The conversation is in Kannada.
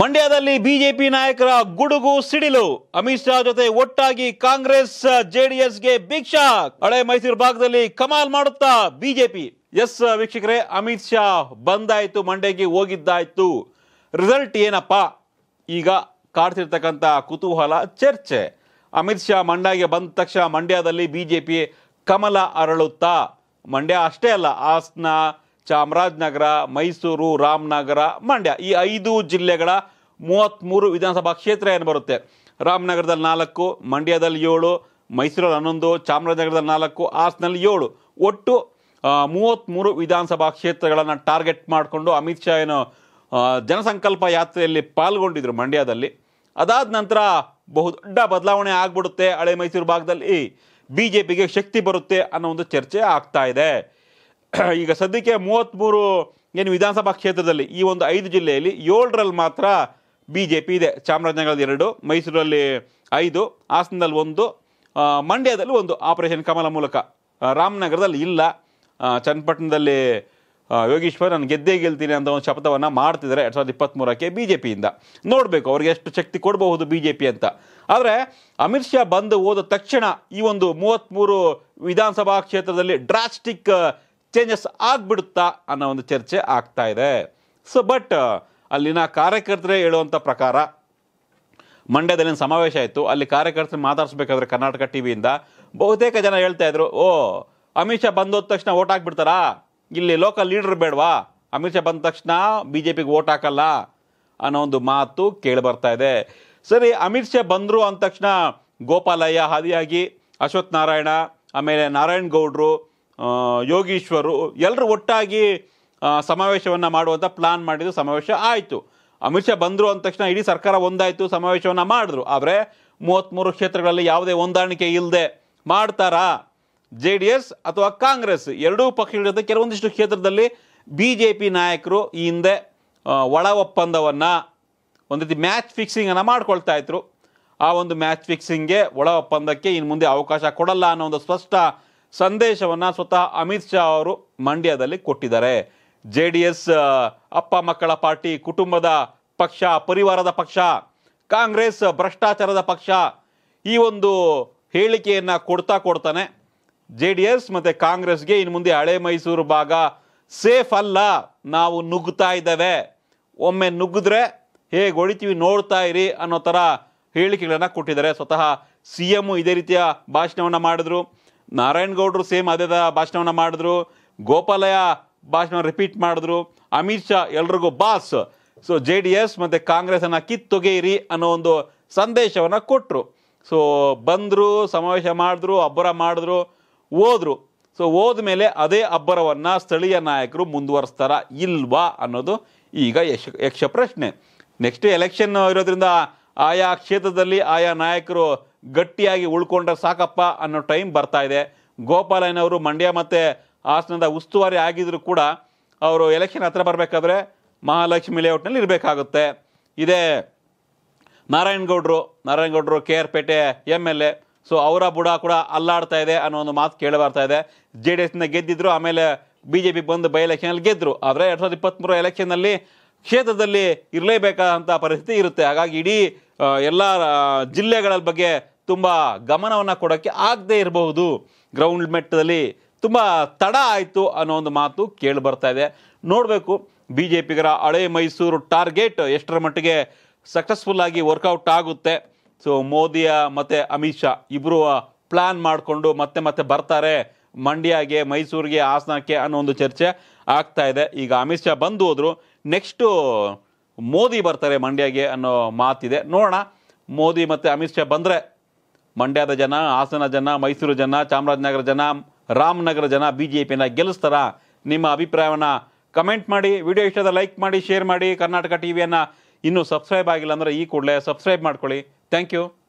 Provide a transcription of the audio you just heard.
ಮಂಡ್ಯದಲ್ಲಿ ಬಿಜೆಪಿ ನಾಯಕರ ಗುಡುಗು ಸಿಡಿಲು ಅಮಿತ್ ಶಾ ಜೊತೆ ಒಟ್ಟಾಗಿ ಕಾಂಗ್ರೆಸ್ ಜೆಡಿಎಸ್ಗೆ ಬಿಗ್ ಶಾಕ್ ಹಳೆ ಮೈಸೂರು ಭಾಗದಲ್ಲಿ ಕಮಾಲ್ ಮಾಡುತ್ತಾ ಬಿಜೆಪಿ ಎಸ್ ವೀಕ್ಷಕರೇ ಅಮಿತ್ ಶಾ ಬಂದಾಯ್ತು ಮಂಡ್ಯಗೆ ಹೋಗಿದ್ದಾಯ್ತು ರಿಸಲ್ಟ್ ಏನಪ್ಪ ಈಗ ಕಾಡ್ತಿರ್ತಕ್ಕಂಥ ಕುತೂಹಲ ಚರ್ಚೆ ಅಮಿತ್ ಶಾ ಮಂಡ್ಯಗೆ ಬಂದ ತಕ್ಷಣ ಮಂಡ್ಯದಲ್ಲಿ ಬಿಜೆಪಿ ಕಮಲ ಅರಳುತ್ತಾ ಮಂಡ್ಯ ಅಷ್ಟೇ ಅಲ್ಲ ಆಸ್ನ ಚಾಮರಾಜನಗರ ಮೈಸೂರು ರಾಮನಗರ ಮಂಡ್ಯ ಈ ಐದು ಜಿಲ್ಲೆಗಳ ಮೂವತ್ತ್ಮೂರು ವಿಧಾನಸಭಾ ಕ್ಷೇತ್ರ ಏನು ಬರುತ್ತೆ ರಾಮನಗರದಲ್ಲಿ ನಾಲ್ಕು ಮಂಡ್ಯದಲ್ಲಿ ಏಳು ಮೈಸೂರಲ್ಲಿ ಹನ್ನೊಂದು ಚಾಮರಾಜನಗರದಲ್ಲಿ ನಾಲ್ಕು ಹಾಸನಲ್ಲಿ ಏಳು ಒಟ್ಟು ಮೂವತ್ತ್ಮೂರು ವಿಧಾನಸಭಾ ಕ್ಷೇತ್ರಗಳನ್ನು ಟಾರ್ಗೆಟ್ ಮಾಡಿಕೊಂಡು ಅಮಿತ್ ಶಾ ಏನು ಜನಸಂಕಲ್ಪ ಯಾತ್ರೆಯಲ್ಲಿ ಪಾಲ್ಗೊಂಡಿದ್ದರು ಮಂಡ್ಯದಲ್ಲಿ ಅದಾದ ನಂತರ ಬಹುದೊಡ್ಡ ಬದಲಾವಣೆ ಆಗ್ಬಿಡುತ್ತೆ ಹಳೆ ಮೈಸೂರು ಭಾಗದಲ್ಲಿ ಬಿ ಜೆ ಪಿಗೆ ಶಕ್ತಿ ಬರುತ್ತೆ ಅನ್ನೋ ಒಂದು ಚರ್ಚೆ ಆಗ್ತಾ ಇದೆ ಈಗ ಸದ್ಯಕ್ಕೆ ಮೂವತ್ತ್ಮೂರು ಏನು ವಿಧಾನಸಭಾ ಕ್ಷೇತ್ರದಲ್ಲಿ ಈ ಒಂದು ಐದು ಜಿಲ್ಲೆಯಲ್ಲಿ ಏಳರಲ್ಲಿ ಮಾತ್ರ ಬಿ ಜೆ ಪಿ ಇದೆ ಚಾಮರಾಜನಗರದ ಎರಡು ಮೈಸೂರಲ್ಲಿ ಐದು ಹಾಸನದಲ್ಲಿ ಒಂದು ಮಂಡ್ಯದಲ್ಲಿ ಒಂದು ಆಪರೇಷನ್ ಕಮಲ ಮೂಲಕ ರಾಮನಗರದಲ್ಲಿ ಇಲ್ಲ ಚನ್ನಪಟ್ಟಣದಲ್ಲಿ ಯೋಗೀಶ್ವರ್ ನಾನು ಗೆದ್ದೇ ಗೆಲ್ತೀನಿ ಅಂತ ಒಂದು ಶಪಥವನ್ನು ಮಾಡ್ತಿದ್ದಾರೆ ಎರಡು ಸಾವಿರದ ಇಪ್ಪತ್ತ್ಮೂರಕ್ಕೆ ಬಿ ಜೆ ಪಿಯಿಂದ ನೋಡಬೇಕು ಅವ್ರಿಗೆ ಎಷ್ಟು ಶಕ್ತಿ ಕೊಡಬಹುದು ಬಿ ಜೆ ಪಿ ಅಂತ ಆದರೆ ಅಮಿತ್ ಶಾ ಬಂದು ಹೋದ ತಕ್ಷಣ ಈ ಒಂದು ಮೂವತ್ತ್ಮೂರು ವಿಧಾನಸಭಾ ಕ್ಷೇತ್ರದಲ್ಲಿ ಡ್ರಾಸ್ಟಿಕ್ ಚೇಂಜಸ್ ಆಗಿಬಿಡುತ್ತಾ ಅನ್ನೋ ಒಂದು ಚರ್ಚೆ ಆಗ್ತಾ ಇದೆ ಸೊ ಬಟ್ uh, ಅಲ್ಲಿನ ಕಾರ್ಯಕರ್ತರೇ ಹೇಳುವಂಥ ಪ್ರಕಾರ ಮಂಡ್ಯದಲ್ಲಿ ಸಮಾವೇಶ ಆಯಿತು ಅಲ್ಲಿ ಕಾರ್ಯಕರ್ತರು ಮಾತಾಡಿಸ್ಬೇಕಾದ್ರೆ ಕರ್ನಾಟಕ ಟಿ ವಿಯಿಂದ ಬಹುತೇಕ ಜನ ಹೇಳ್ತಾ ಇದ್ರು ಓ ಅಮಿತ್ ಶಾ ಬಂದೋದ ತಕ್ಷಣ ಓಟ್ ಹಾಕ್ಬಿಡ್ತಾರಾ ಇಲ್ಲಿ ಲೋಕಲ್ ಲೀಡರ್ ಬೇಡವಾ ಅಮಿತ್ ಶಾ ಬಂದ ತಕ್ಷಣ ಬಿ ಜೆ ಪಿಗೆ ಓಟ್ ಹಾಕಲ್ಲ ಅನ್ನೋ ಒಂದು ಮಾತು ಕೇಳಿ ಬರ್ತಾ ಇದೆ ಸರಿ ಅಮಿತ್ ಶಾ ಬಂದರು ಅಂದ ತಕ್ಷಣ ಗೋಪಾಲಯ್ಯ ಹಾದಿಯಾಗಿ ಅಶ್ವಥ್ ನಾರಾಯಣ ಆಮೇಲೆ ನಾರಾಯಣ್ ಗೌಡ್ರು ಯೋಗೀಶ್ವರು ಎಲ್ಲರೂ ಒಟ್ಟಾಗಿ ಸಮಾವೇಶವನ್ನು ಮಾಡುವಂಥ ಪ್ಲಾನ್ ಮಾಡಿದ್ದು ಸಮಾವೇಶ ಆಯಿತು ಅಮಿತ್ ಶಾ ಬಂದರು ಅಂದ ತಕ್ಷಣ ಇಡೀ ಸರ್ಕಾರ ಒಂದಾಯಿತು ಸಮಾವೇಶವನ್ನು ಮಾಡಿದ್ರು ಆದರೆ ಮೂವತ್ತ್ಮೂರು ಕ್ಷೇತ್ರಗಳಲ್ಲಿ ಯಾವುದೇ ಹೊಂದಾಣಿಕೆ ಇಲ್ಲದೆ ಮಾಡ್ತಾರಾ ಜೆ ಡಿ ಎಸ್ ಅಥವಾ ಕಾಂಗ್ರೆಸ್ ಎರಡೂ ಪಕ್ಷಗಳ ಕೆಲವೊಂದಿಷ್ಟು ಕ್ಷೇತ್ರದಲ್ಲಿ ಬಿ ಜೆ ಪಿ ನಾಯಕರು ಈ ಹಿಂದೆ ಒಳ ಒಪ್ಪಂದವನ್ನು ಒಂದು ರೀತಿ ಮ್ಯಾಚ್ ಫಿಕ್ಸಿಂಗನ್ನು ಮಾಡ್ಕೊಳ್ತಾ ಇದ್ರು ಆ ಒಂದು ಮ್ಯಾಚ್ ಫಿಕ್ಸಿಂಗ್ಗೆ ಒಳ ಒಪ್ಪಂದಕ್ಕೆ ಇನ್ನು ಮುಂದೆ ಅವಕಾಶ ಕೊಡಲ್ಲ ಅನ್ನೋ ಒಂದು ಸ್ಪಷ್ಟ ಸಂದೇಶವನ್ನು ಸ್ವತಃ ಅಮಿತ್ ಶಾ ಅವರು ಮಂಡ್ಯದಲ್ಲಿ ಕೊಟ್ಟಿದ್ದಾರೆ ಜೆ ಡಿ ಎಸ್ ಅಪ್ಪ ಮಕ್ಕಳ ಪಾರ್ಟಿ ಕುಟುಂಬದ ಪಕ್ಷ ಪರಿವಾರದ ಪಕ್ಷ ಕಾಂಗ್ರೆಸ್ ಭ್ರಷ್ಟಾಚಾರದ ಪಕ್ಷ ಈ ಒಂದು ಹೇಳಿಕೆಯನ್ನು ಕೊಡ್ತಾ ಕೊಡ್ತಾನೆ ಜೆ ಡಿ ಎಸ್ ಮತ್ತು ಕಾಂಗ್ರೆಸ್ಗೆ ಇನ್ನು ಮುಂದೆ ಹಳೆ ಮೈಸೂರು ಭಾಗ ಸೇಫ್ ಅಲ್ಲ ನಾವು ನುಗ್ಗುತ್ತಾ ಇದ್ದೇವೆ ಒಮ್ಮೆ ನುಗ್ಗಿದ್ರೆ ಹೇಗೆ ಹೊಳಿತೀವಿ ನೋಡ್ತಾ ಇರಿ ಅನ್ನೋ ಥರ ಹೇಳಿಕೆಗಳನ್ನು ಕೊಟ್ಟಿದ್ದಾರೆ ಸ್ವತಃ ಸಿ ಎಮ್ಮು ಇದೇ ರೀತಿಯ ಭಾಷಣವನ್ನು ಮಾಡಿದ್ರು ನಾರಾಯಣಗೌಡರು ಸೇಮ್ ಅದೇದ ಭಾಷಣವನ್ನು ಮಾಡಿದ್ರು ಗೋಪಾಲಯ್ಯ ಭಾಷಣ ರಿಪೀಟ್ ಮಾಡಿದ್ರು ಅಮಿತ್ ಶಾ ಎಲ್ರಿಗೂ boss so J D S ಮತ್ತು ಕಾಂಗ್ರೆಸನ್ನು ಕಿತ್ತೊಗೆಯಿರಿ ಅನ್ನೋ ಒಂದು ಸಂದೇಶವನ್ನು ಕೊಟ್ಟರು ಸೊ ಬಂದರು ಸಮಾವೇಶ ಮಾಡಿದ್ರು ಅಬ್ಬರ ಮಾಡಿದ್ರು ಓದರು ಸೊ ಹೋದ ಮೇಲೆ ಅದೇ ಅಬ್ಬರವನ್ನು ಸ್ಥಳೀಯ ನಾಯಕರು ಮುಂದುವರಿಸ್ತಾರ ಇಲ್ವಾ ಅನ್ನೋದು ಈಗ ಯಶ ಯಕ್ಷ ಪ್ರಶ್ನೆ ನೆಕ್ಸ್ಟ್ ಎಲೆಕ್ಷನ್ ಇರೋದ್ರಿಂದ ಆಯಾ ಕ್ಷೇತ್ರದಲ್ಲಿ ಆಯಾ ನಾಯಕರು ಗಟ್ಟಿಯಾಗಿ ಉಳ್ಕೊಂಡ್ರೆ ಸಾಕಪ್ಪ ಅನ್ನೋ ಟೈಮ್ ಬರ್ತಾ ಇದೆ ಗೋಪಾಲಯ್ಯನವರು ಮಂಡ್ಯ ಮತ್ತು ಹಾಸನದ ಉಸ್ತುವಾರಿ ಆಗಿದ್ದರೂ ಕೂಡ ಅವರು ಎಲೆಕ್ಷನ್ ಹತ್ರ ಬರಬೇಕಾದ್ರೆ ಮಹಾಲಕ್ಷ್ಮಿ ಲೇಔಟ್ನಲ್ಲಿ ಇರಬೇಕಾಗುತ್ತೆ ಇದೇ ನಾರಾಯಣಗೌಡರು ನಾರಾಯಣಗೌಡರು K R Pete M L A so ಅವರ ಬುಡ ಕೂಡ ಅಲ್ಲಾಡ್ತಾ ಇದೆ ಅನ್ನೋ ಒಂದು ಮಾತು ಕೇಳಿ ಬರ್ತಾ ಇದೆ ಜೆ ಡಿ ಎಸ್ನ ಗೆದ್ದಿದ್ರು ಆಮೇಲೆ ಬಿ ಜೆ ಪಿ ಬಂದು ಬೈ ಎಲೆಕ್ಷನಲ್ಲಿ ಗೆದ್ದರು ಆದರೆ ಎರಡು ಸಾವಿರದ ಇಪ್ಪತ್ತ್ಮೂರು ಎಲೆಕ್ಷನಲ್ಲಿ ಕ್ಷೇತ್ರದಲ್ಲಿ ಇರಲೇಬೇಕಾದಂಥ ಪರಿಸ್ಥಿತಿ ಇರುತ್ತೆ ಹಾಗಾಗಿ ಇಡೀ ಎಲ್ಲ ಜಿಲ್ಲೆಗಳ ಬಗ್ಗೆ ತುಂಬ ಗಮನವನ್ನು ಕೊಡೋಕ್ಕೆ ಆಗದೇ ಇರಬಹುದು ಗ್ರೌಂಡ್ ಮೆಟ್ಟದಲ್ಲಿ ತುಂಬ ತಡ ಆಯಿತು ಅನ್ನೋ ಒಂದು ಮಾತು ಕೇಳಿ ಬರ್ತಾ ಇದೆ ನೋಡಬೇಕು ಬಿ ಜೆ ಪಿಗರ ಹಳೆ ಮೈಸೂರು ಟಾರ್ಗೆಟ್ ಎಷ್ಟರ ಮಟ್ಟಿಗೆ ಸಕ್ಸಸ್ಫುಲ್ ಆಗಿ ವರ್ಕೌಟ್ ಆಗುತ್ತೆ ಸೊ ಮೋದಿಯ ಮತ್ತು ಅಮಿತ್ ಶಾ ಇಬ್ಬರು ಪ್ಲ್ಯಾನ್ ಮಾಡಿಕೊಂಡು ಮತ್ತೆ ಮತ್ತೆ ಬರ್ತಾರೆ ಮಂಡ್ಯಗೆ ಮೈಸೂರಿಗೆ ಹಾಸನಕ್ಕೆ ಅನ್ನೋ ಒಂದು ಚರ್ಚೆ ಆಗ್ತಾ ಇದೆ ಈಗ ಅಮಿತ್ ಶಾ ಬಂದು ಹೋದರು ನೆಕ್ಸ್ಟು ಮೋದಿ ಬರ್ತಾರೆ ಮಂಡ್ಯಗೆ ಅನ್ನೋ ಮಾತಿದೆ ನೋಡೋಣ ಮೋದಿ ಮತ್ತು ಅಮಿತ್ ಶಾ ಬಂದರೆ ಮಂಡ್ಯದ ಜನ ಹಾಸನ ಜನ ಮೈಸೂರು ಜನ ಚಾಮರಾಜನಗರ ಜನ ರಾಮನಗರ ಜನ ಬಿ ಜೆ ಪಿನ ಗೆಲ್ಲಿಸ್ತಾರ ನಿಮ್ಮ ಅಭಿಪ್ರಾಯವನ್ನು ಕಮೆಂಟ್ ಮಾಡಿ ವಿಡಿಯೋ ಇಷ್ಟದ ಲೈಕ್ ಮಾಡಿ ಶೇರ್ ಮಾಡಿ ಕರ್ನಾಟಕ ಟಿ ವಿಯನ್ನು ಇನ್ನೂ ಸಬ್ಸ್ಕ್ರೈಬ್ ಆಗಿಲ್ಲ ಅಂದರೆ ಈ ಕೂಡಲೇ ಸಬ್ಸ್ಕ್ರೈಬ್ ಮಾಡ್ಕೊಳ್ಳಿ ಥ್ಯಾಂಕ್ ಯು